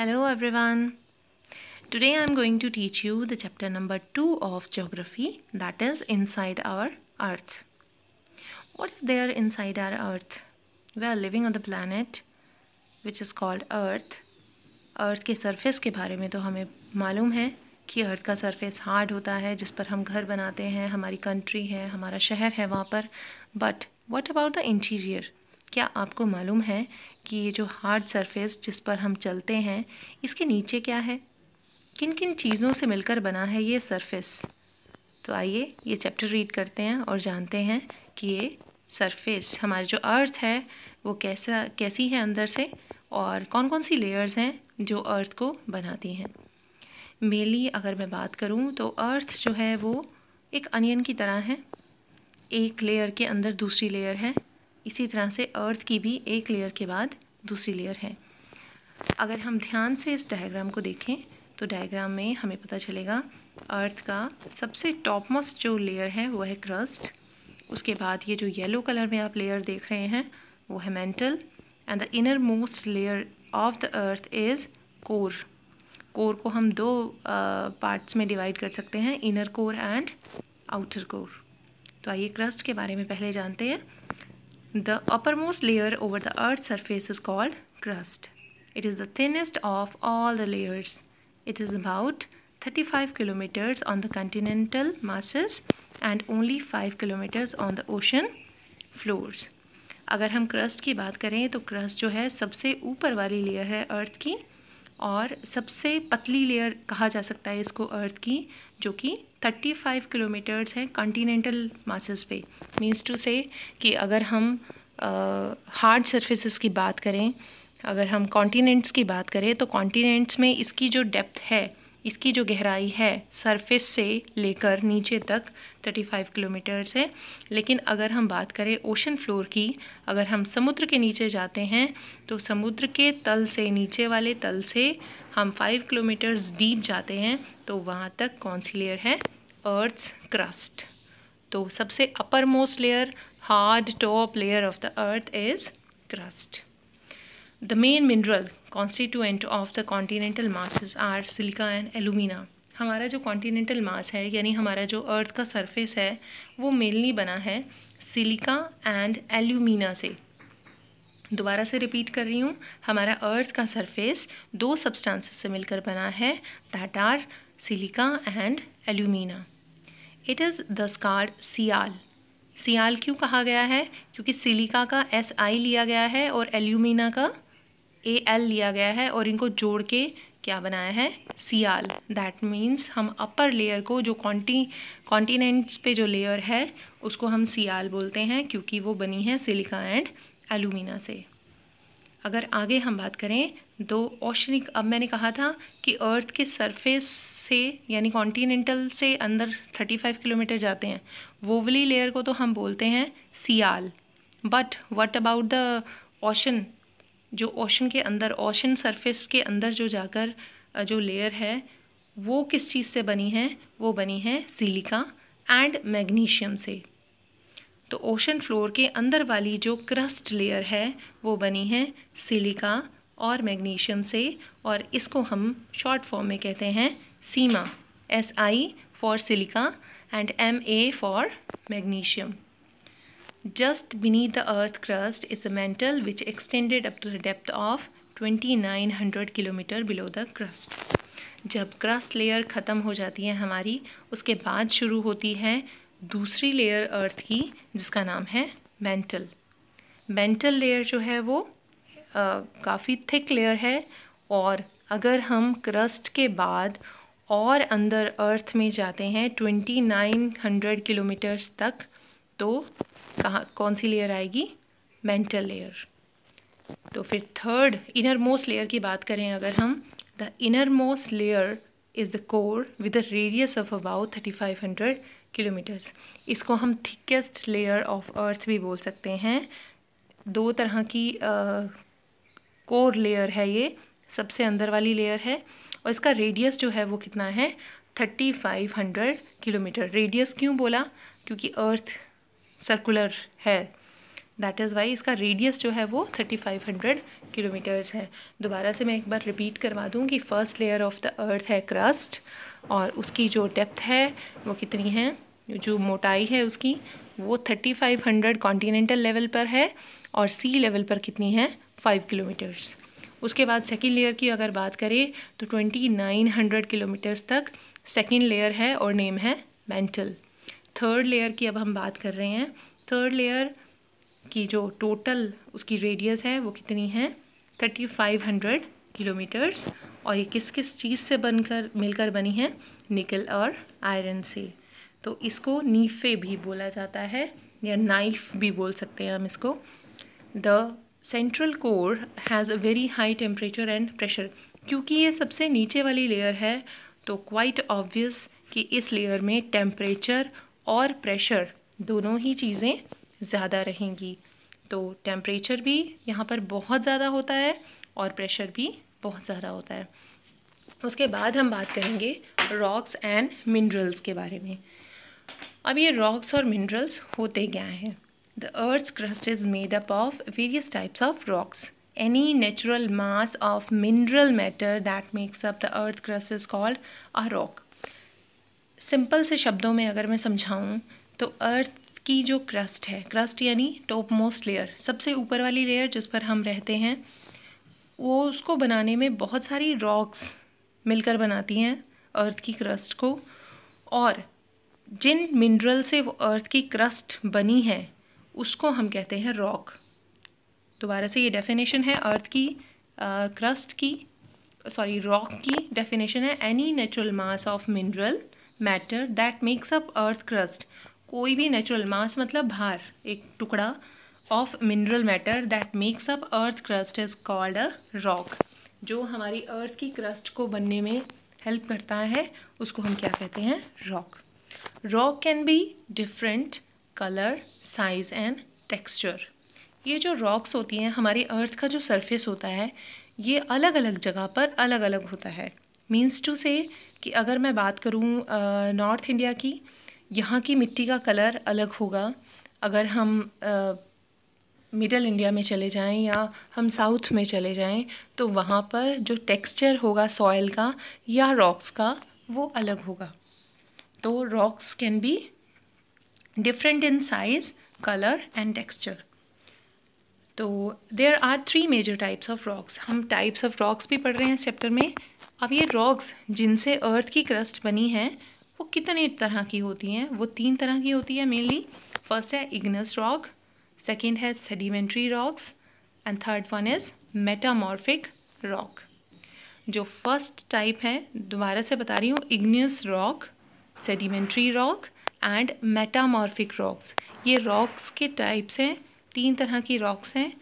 Hello everyone. Today I am going to teach you the chapter number 2 of geography that is inside our earth. What is there inside our earth? We are living on the planet which is called earth. अर्थ के surface के बारे में तो हमें मालूम है कि अर्थ का सरफेस हार्ड होता है जिस पर हम घर बनाते हैं हमारी कंट्री है हमारा शहर है वहाँ पर but what about the interior क्या आपको मालूम है कि ये जो हार्ड सरफेस जिस पर हम चलते हैं इसके नीचे क्या है किन किन चीज़ों से मिलकर बना है ये सरफेस तो आइए ये चैप्टर रीड करते हैं और जानते हैं कि ये सरफेस हमारी जो अर्थ है वो कैसा कैसी है अंदर से और कौन कौन सी लेयर्स हैं जो अर्थ को बनाती हैं मेनली अगर मैं बात करूँ तो अर्थ जो है वो एक अनियन की तरह है एक लेयर के अंदर दूसरी लेयर है इसी तरह से अर्थ की भी एक लेयर के बाद दूसरी लेयर है अगर हम ध्यान से इस डायग्राम को देखें तो डायग्राम में हमें पता चलेगा अर्थ का सबसे टॉप मोस्ट जो लेयर है वो है क्रस्ट उसके बाद ये जो येलो कलर में आप लेयर देख रहे हैं वो है mantle and the inner most layer of the earth is core core को हम दो पार्ट्स uh, में डिवाइड कर सकते हैं inner core and outer core तो आइए क्रस्ट के बारे में पहले जानते हैं The uppermost layer over the Earth's surface is called crust. It is the thinnest of all the layers. It is about 35 kilometers on the continental masses and only 5 kilometers on the ocean floors. अगर हम crust की बात करें तो crust जो है सबसे ऊपर वाली लेयर है अर्थ की और सबसे पतली लेयर कहा जा सकता है इसको अर्थ की जो कि 35 किलोमीटर्स हैं कॉन्टीनेंटल मासेस पे मीन्स टू से कि अगर हम हार्ड uh, सर्फेसिस की बात करें अगर हम कॉन्टीनेंट्स की बात करें तो कॉन्टीनेंट्स में इसकी जो डेप्थ है इसकी जो गहराई है सरफेस से लेकर नीचे तक 35 किलोमीटर्स है लेकिन अगर हम बात करें ओशन फ्लोर की अगर हम समुद्र के नीचे जाते हैं तो समुद्र के तल से नीचे वाले तल से हम 5 किलोमीटर्स डीप जाते हैं तो वहाँ तक कौन सी लेयर है अर्थ क्रस्ट तो सबसे upper most layer hard top layer of the earth is crust The main mineral constituent of the continental masses are silica and alumina. हमारा जो continental मास है यानी हमारा जो अर्थ का surface है वो mainly बना है सिलिका एंड एल्यूमिना से दोबारा से रिपीट कर रही हूँ हमारा अर्थ का सरफेस दो सब्सटेंसेस से मिलकर बना है that are silica and alumina it is the scared sial sial क्यों कहा गया है क्योंकि सिलिका का एस आई लिया गया है और एल्यूमिना का ए एल लिया गया है और इनको जोड़ के क्या बनाया है सियाल दैट मीन्स हम अपर लेयर को जो कॉन्टी कॉन्टीनेंट्स पे जो लेयर है उसको हम सियाल बोलते हैं क्योंकि वो बनी है सिलिका एंड एलुमिना से अगर आगे हम बात करें दो ओशनिक अब मैंने कहा था कि अर्थ के सरफेस से यानी कॉन्टीनेंटल से अंदर 35 किलोमीटर जाते हैं वोवली लेयर को तो हम बोलते हैं sial but what about the ocean जो ओशन के अंदर ओशन सरफेस के अंदर जो जाकर जो लेयर है वो किस चीज़ से बनी है वो बनी है सिलिका एंड मैग्नीशियम से तो ओशन फ्लोर के अंदर वाली जो क्रस्ट लेयर है वो बनी है सिलिका और मैग्नीशियम से और इसको हम शॉर्ट फॉर्म में कहते हैं sima S I for silica and M A for magnesium Just beneath the earth crust is a mantle which extended up to the depth of 2900 kilometre below the crust जब crust layer ख़त्म हो जाती है हमारी उसके बाद शुरू होती है दूसरी लेयर अर्थ की जिसका नाम है मेंटल मेंटल लेयर जो है वो काफ़ी थिक लेयर है और अगर हम क्रस्ट के बाद और अंदर अर्थ में जाते हैं ट्वेंटी नाइन हंड्रेड किलोमीटर्स तक तो कहाँ कौन सी लेयर आएगी मेंटल लेयर तो फिर थर्ड इनर मोस्ट लेयर की बात करें अगर हम the inner most layer is the core with a radius of about thirty five hundred kilometres इसको हम थिकेस्ट लेयर ऑफ अर्थ भी बोल सकते हैं दो तरह की कोर uh, लेयर है ये सबसे अंदर वाली लेयर है और इसका रेडियस जो है वो कितना है thirty five hundred kilometre radius क्यों बोला क्योंकि अर्थ सर्कुलर है दैट इज़ वाई इसका रेडियस जो है वो थर्टी फाइव हंड्रेड किलोमीटर्स है दोबारा से मैं एक बार रिपीट करवा दूँ कि first layer of the earth है क्रस्ट और उसकी जो डेप्थ है वो कितनी है जो मोटाई है उसकी वो thirty five hundred continental level पर है और सी लेवल पर कितनी है फाइव किलोमीटर्स उसके बाद सेकेंड लेयर की अगर बात करें तो ट्वेंटी नाइन हंड्रेड किलोमीटर्स तक सेकेंड लेयर है और नेम है मेंटल थर्ड लेयर की अब हम बात कर रहे हैं थर्ड लेयर की जो टोटल उसकी रेडियस है वो कितनी है थर्टी फाइव हंड्रेड किलोमीटर्स और ये किस किस चीज़ से बनकर मिलकर बनी है निकल और आयरन से तो इसको नीफे भी बोला जाता है या नाइफ भी बोल सकते हैं हम इसको the central core has a very high temperature and pressure क्योंकि ये सबसे नीचे वाली लेयर है तो क्वाइट ऑब्वियस कि इस लेयर में टेम्परेचर और प्रेशर दोनों ही चीज़ें ज़्यादा रहेंगी तो टेम्परेचर भी यहाँ पर बहुत ज़्यादा होता है और प्रेशर भी बहुत ज़्यादा होता है उसके बाद हम बात करेंगे रॉक्स एंड मिनरल्स के बारे में अब ये रॉक्स और मिनरल्स होते क्या हैं the earth crust is made up of various types of rocks any natural mass of mineral matter that makes up the earth crust is called a rock simple से शब्दों में अगर मैं समझाऊँ तो अर्थ की जो क्रस्ट है क्रस्ट यानी टॉप मोस्ट लेयर सबसे ऊपर वाली लेयर जिस पर हम रहते हैं वो उसको बनाने में बहुत सारी रॉक्स मिलकर बनाती हैं अर्थ की क्रस्ट को और जिन मिनरल से वो अर्थ की क्रस्ट बनी है उसको हम कहते हैं रॉक दोबारा से ये डेफिनेशन है अर्थ की क्रस्ट की सॉरी रॉक की डेफिनेशन है any natural mass of mineral matter that makes up earth crust कोई भी नेचुरल मास मतलब भार एक टुकड़ा of mineral matter that makes up earth crust is called a rock जो हमारी अर्थ की क्रस्ट को बनने में हेल्प करता है उसको हम क्या कहते हैं rock rock can be different colour size and texture ये जो रॉक्स होती हैं हमारी अर्थ का जो सरफेस होता है ये अलग अलग जगह पर अलग अलग होता है मीन्स टू से कि अगर मैं बात करूँ नॉर्थ इंडिया की यहाँ की मिट्टी का कलर अलग होगा अगर हम मिडल इंडिया में चले जाएं या हम साउथ में चले जाएं तो वहाँ पर जो टेक्सचर होगा सॉयल का या रॉक्स का वो अलग होगा तो rocks can be different in size colour and texture तो there are three major types of rocks हम टाइप्स ऑफ रॉक्स भी पढ़ रहे हैं इस चैप्टर में अब ये रॉक्स जिनसे अर्थ की क्रस्ट बनी है वो कितने तरह की होती हैं वो तीन तरह की होती है मेनली फर्स्ट है इग्नस रॉक सेकेंड है sedimentary rocks and third one is metamorphic rock जो फर्स्ट टाइप है दोबारा से बता रही हूँ igneous rock sedimentary rock and metamorphic rocks ये रॉक्स के टाइप्स हैं तीन तरह की रॉक्स हैं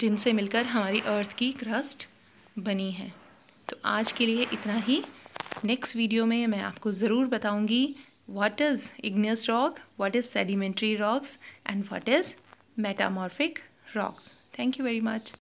जिनसे मिलकर हमारी अर्थ की क्रस्ट बनी है तो आज के लिए इतना ही नेक्स्ट वीडियो में मैं आपको ज़रूर बताऊंगी what is igneous rock what is sedimentary rocks and what is metamorphic rocks thank you very much